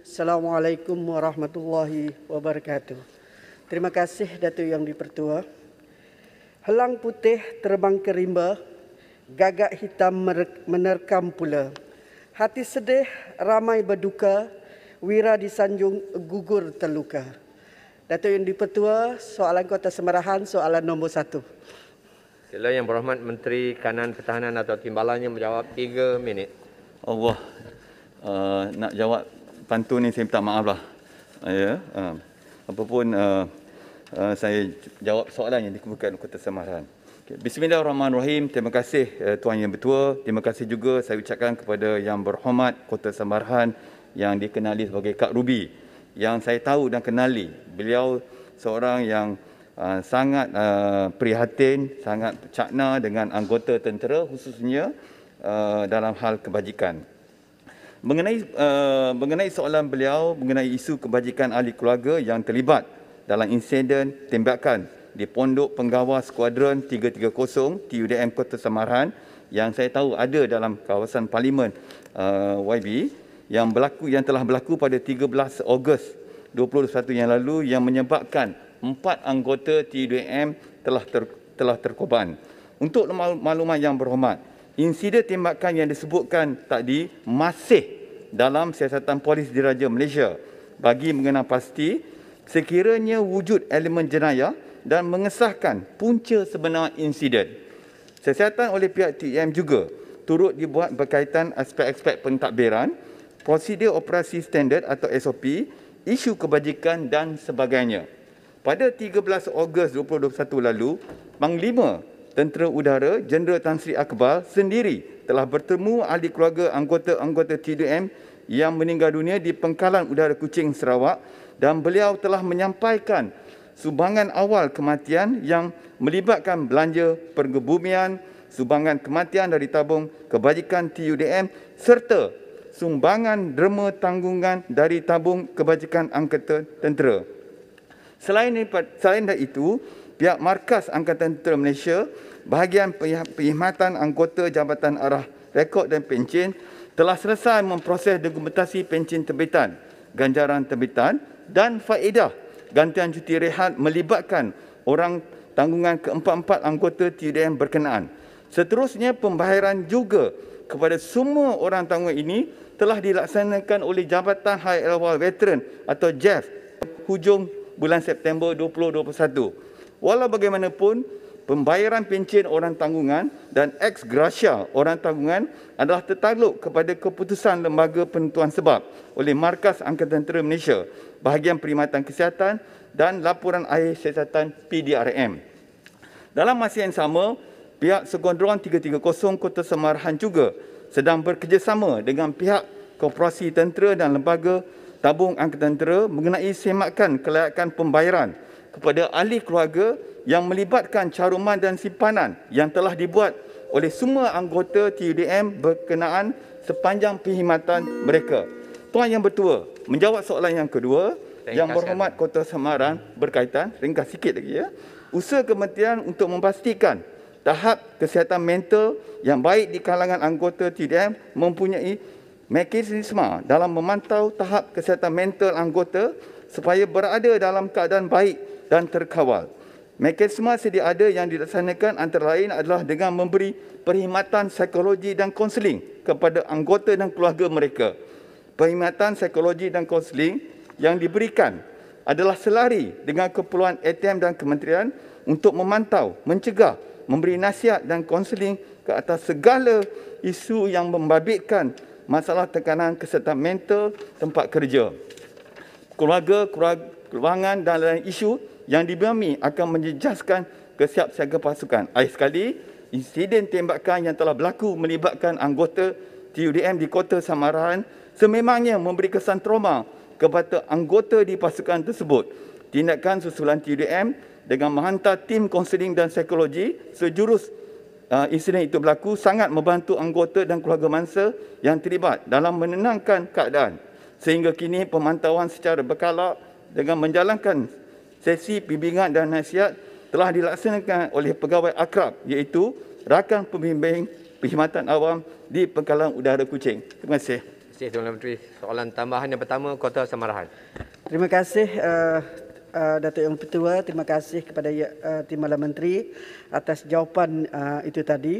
Assalamualaikum warahmatullahi wabarakatuh. Terima kasih Datuk Yang Dipertua. Helang putih terbang ke rimba, gagak hitam menerkam pula. Hati sedih, ramai berduka, wira Sanjung gugur terluka. Datuk Yang Dipertua, soalan Kota Semarahan, soalan nombor satu. Sila yang berhormat Menteri Kanan Pertahanan atau Timbalannya menjawab 3 minit. Allah uh, nak jawab pantun ni saya minta maaf lah. Ah, ya. Uh, apapun uh, uh, saya jawab soalan yang dikemukakan Kota Samaran. Okay. Bismillahirrahmanirrahim. Terima kasih uh, Tuan Yang Bertua. Terima kasih juga saya ucapkan kepada Yang Berhormat Kota Samaran yang dikenali sebagai Kak Ruby. Yang saya tahu dan kenali. Beliau seorang yang uh, sangat uh, prihatin, sangat cakna dengan anggota tentera khususnya uh, dalam hal kebajikan mengenai uh, mengenai soalan beliau mengenai isu kebajikan ahli keluarga yang terlibat dalam insiden tembakan di Pondok Penggawas Skuadron 330 TUDM Kota Samarahan yang saya tahu ada dalam kawasan Parlimen uh, YB yang berlaku yang telah berlaku pada 13 Ogos 2021 yang lalu yang menyebabkan empat anggota TUDM telah ter, telah terkorban. Untuk maklumat yang berhormat, insiden tembakan yang disebutkan tadi masih dalam siasatan polis diraja Malaysia bagi mengenal pasti sekiranya wujud elemen jenayah dan mengesahkan punca sebenar insiden. Siasatan oleh pihak TM juga turut dibuat berkaitan aspek-aspek pentadbiran, prosedur operasi standard atau SOP, isu kebajikan dan sebagainya. Pada 13 Ogos 2021 lalu, Panglima tentera udara Jenderal Tan Sri Akbar sendiri telah bertemu ahli keluarga anggota-anggota TDM yang meninggal dunia di pengkalan udara Kuching Sarawak dan beliau telah menyampaikan sumbangan awal kematian yang melibatkan belanja pergebumian, sumbangan kematian dari tabung kebajikan TUDM serta sumbangan derma tanggungan dari tabung kebajikan angkatan tentera. Selain, selain itu, itu pihak markas Angkatan Tentera Malaysia, bahagian perkhidmatan anggota Jabatan Arah Rekod dan Pencin telah selesai memproses dokumentasi pencin terbitan, ganjaran terbitan dan faedah gantian cuti rehat melibatkan orang tanggungan keempat-empat anggota TDM berkenaan. Seterusnya, pembayaran juga kepada semua orang tanggungan ini telah dilaksanakan oleh Jabatan High Level Veteran atau JEF hujung bulan September 2021. Walau bagaimanapun, pembayaran pencen orang tanggungan dan ex gratia orang tanggungan adalah tertakluk kepada keputusan Lembaga Penentuan Sebab oleh Markas Angkatan Tentera Malaysia, Bahagian Perkhidmatan Kesihatan dan Laporan Air Siasatan PDRM. Dalam masa yang sama, pihak Segondron 330 Kota Semarahan juga sedang bekerjasama dengan pihak Koperasi Tentera dan Lembaga Tabung Angkatan Tentera mengenai semakan kelayakan pembayaran kepada ahli keluarga yang melibatkan caruman dan simpanan yang telah dibuat oleh semua anggota TUDM berkenaan sepanjang perkhidmatan mereka. Tuan Yang Bertua, menjawab soalan yang kedua ringkas yang berhormat Kota Semarang berkaitan, ringkas sikit lagi ya. Usaha kementerian untuk memastikan tahap kesihatan mental yang baik di kalangan anggota TUDM mempunyai mekanisme dalam memantau tahap kesihatan mental anggota supaya berada dalam keadaan baik dan terkawal. Mekanisme sedia ada yang dilaksanakan antara lain adalah dengan memberi perkhidmatan psikologi dan konseling kepada anggota dan keluarga mereka. Perkhidmatan psikologi dan konseling yang diberikan adalah selari dengan keperluan ATM dan kementerian untuk memantau, mencegah, memberi nasihat dan konseling ke atas segala isu yang membabitkan masalah tekanan kesihatan mental tempat kerja. Keluarga, keluarga, keluarga dan lain isu yang dibami akan menjejaskan kesiapsiaga pasukan. Akhir sekali, insiden tembakan yang telah berlaku melibatkan anggota TUDM di kota Samaran sememangnya memberi kesan trauma kepada anggota di pasukan tersebut. Tindakan susulan TUDM dengan menghantar tim konseling dan psikologi sejurus uh, insiden itu berlaku sangat membantu anggota dan keluarga mangsa yang terlibat dalam menenangkan keadaan. Sehingga kini pemantauan secara berkala dengan menjalankan sesi bimbingan dan nasihat telah dilaksanakan oleh pegawai akrab iaitu rakan pembimbing perkhidmatan awam di Pengkalan Udara Kuching. Terima kasih. Terima kasih Tuan Menteri. Soalan tambahan yang pertama Kota Samarahan. Terima kasih uh, uh, Datuk Yang Pertua, terima kasih kepada uh, ya, eh, Timbalan Menteri atas jawapan uh, itu tadi.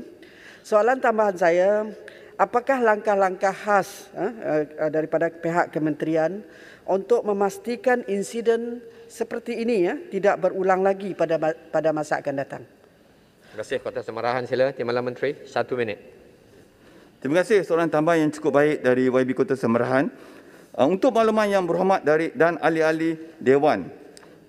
Soalan tambahan saya, apakah langkah-langkah khas ha, daripada pihak kementerian untuk memastikan insiden seperti ini ya tidak berulang lagi pada pada masa akan datang. Terima kasih Kota Semarahan sila Timbalan Menteri satu minit. Terima kasih soalan tambahan yang cukup baik dari YB Kota Semarahan. Uh, untuk makluman yang berhormat dari dan ahli-ahli Dewan,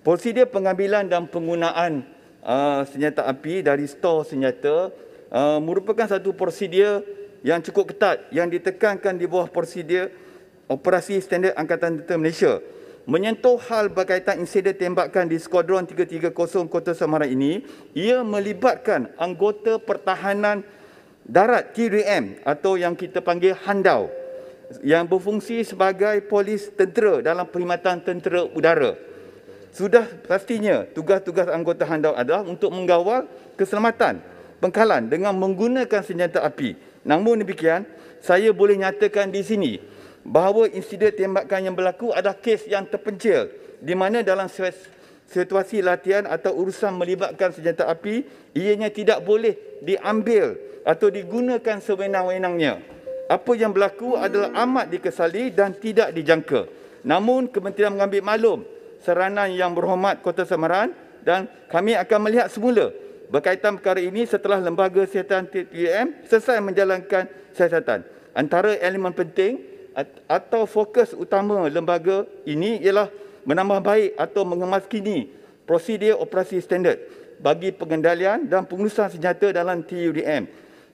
prosedur pengambilan dan penggunaan uh, senjata api dari stor senjata uh, merupakan satu prosedur yang cukup ketat yang ditekankan di bawah prosedur operasi standard Angkatan Tentera Malaysia. Menyentuh hal berkaitan insiden tembakan di Skuadron 330 Kota Samarang ini, ia melibatkan anggota pertahanan darat TDM atau yang kita panggil Handau yang berfungsi sebagai polis tentera dalam perkhidmatan tentera udara. Sudah pastinya tugas-tugas anggota Handau adalah untuk menggawal keselamatan pengkalan dengan menggunakan senjata api Namun demikian, saya boleh nyatakan di sini bahawa insiden tembakan yang berlaku adalah kes yang terpencil di mana dalam situasi latihan atau urusan melibatkan senjata api ianya tidak boleh diambil atau digunakan sewenang-wenangnya. Apa yang berlaku adalah amat dikesali dan tidak dijangka. Namun, Kementerian mengambil maklum seranan yang berhormat Kota Semarang dan kami akan melihat semula berkaitan perkara ini setelah lembaga siasatan TTM selesai menjalankan siasatan. Antara elemen penting atau fokus utama lembaga ini ialah menambah baik atau mengemaskini prosedur operasi standard bagi pengendalian dan pengurusan senjata dalam TUDM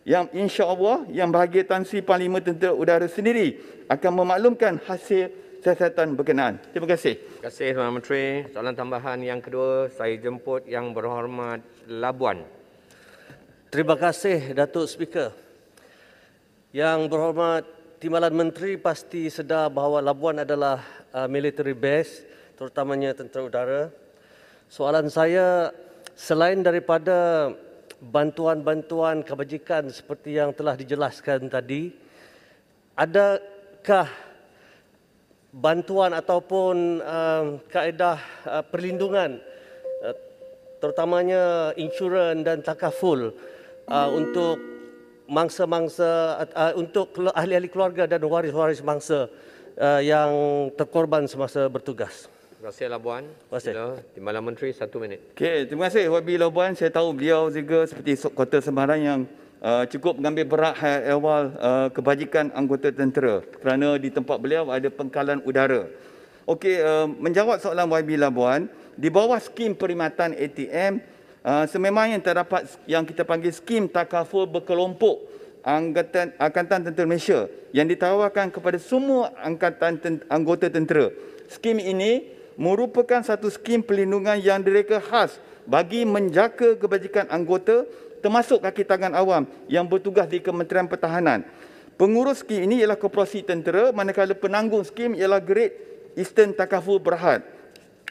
yang insya Allah yang bahagia Tansi Panglima Tentera Udara sendiri akan memaklumkan hasil siasatan berkenaan. Terima kasih. Terima kasih Tuan Menteri. Soalan tambahan yang kedua, saya jemput yang berhormat Labuan. Terima kasih Datuk Speaker. Yang berhormat Timbalan Menteri pasti sedar bahawa Labuan adalah uh, military base terutamanya tentera udara. Soalan saya selain daripada bantuan-bantuan kebajikan seperti yang telah dijelaskan tadi, adakah bantuan ataupun um, kaedah uh, perlindungan uh, terutamanya insurans dan takaful uh, untuk mangsa-mangsa uh, uh untuk ahli-ahli keluarga dan waris-waris mangsa uh, yang terkorban semasa bertugas. Terima kasih Labuan. Terima kasih. Bila, Timbalan Menteri satu minit. Okey, terima kasih YB Labuan. Saya tahu beliau juga seperti Kota Semarang yang Uh, cukup mengambil berat awal eh, uh, kebajikan anggota tentera kerana di tempat beliau ada pengkalan udara. Okey, uh, menjawab soalan YB Labuan, di bawah skim perkhidmatan ATM, uh, sememangnya terdapat yang kita panggil skim takaful berkelompok Angkatan, Angkatan Tentera Malaysia yang ditawarkan kepada semua angkatan anggota tentera. Skim ini merupakan satu skim pelindungan yang direka khas bagi menjaga kebajikan anggota termasuk kaki tangan awam yang bertugas di Kementerian Pertahanan. Pengurus skim ini ialah koperasi tentera manakala penanggung skim ialah Great Eastern Takaful Berhad.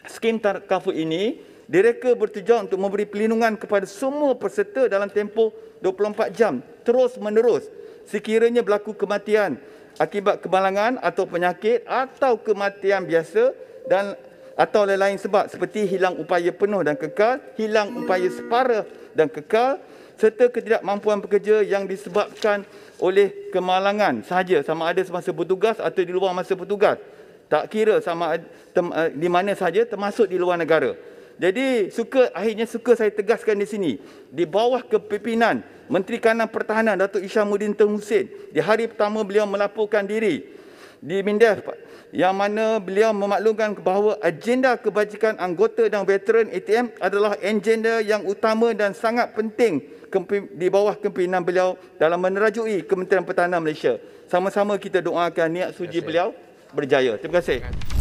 Skim takaful ini direka bertujuan untuk memberi pelindungan kepada semua peserta dalam tempoh 24 jam terus menerus sekiranya berlaku kematian akibat kemalangan atau penyakit atau kematian biasa dan atau lain-lain sebab seperti hilang upaya penuh dan kekal, hilang upaya separa dan kekal, serta ketidakmampuan pekerja yang disebabkan oleh kemalangan sahaja sama ada semasa bertugas atau di luar masa bertugas. Tak kira sama tem, uh, di mana sahaja termasuk di luar negara. Jadi suka akhirnya suka saya tegaskan di sini di bawah kepimpinan Menteri Kanan Pertahanan Datuk Ishamuddin Tun Hussein di hari pertama beliau melaporkan diri di MINDEF yang mana beliau memaklumkan bahawa agenda kebajikan anggota dan veteran ATM adalah agenda yang utama dan sangat penting di bawah kepimpinan beliau dalam menerajui Kementerian Pertahanan Malaysia. Sama-sama kita doakan niat suci beliau berjaya. Terima kasih. Terima kasih.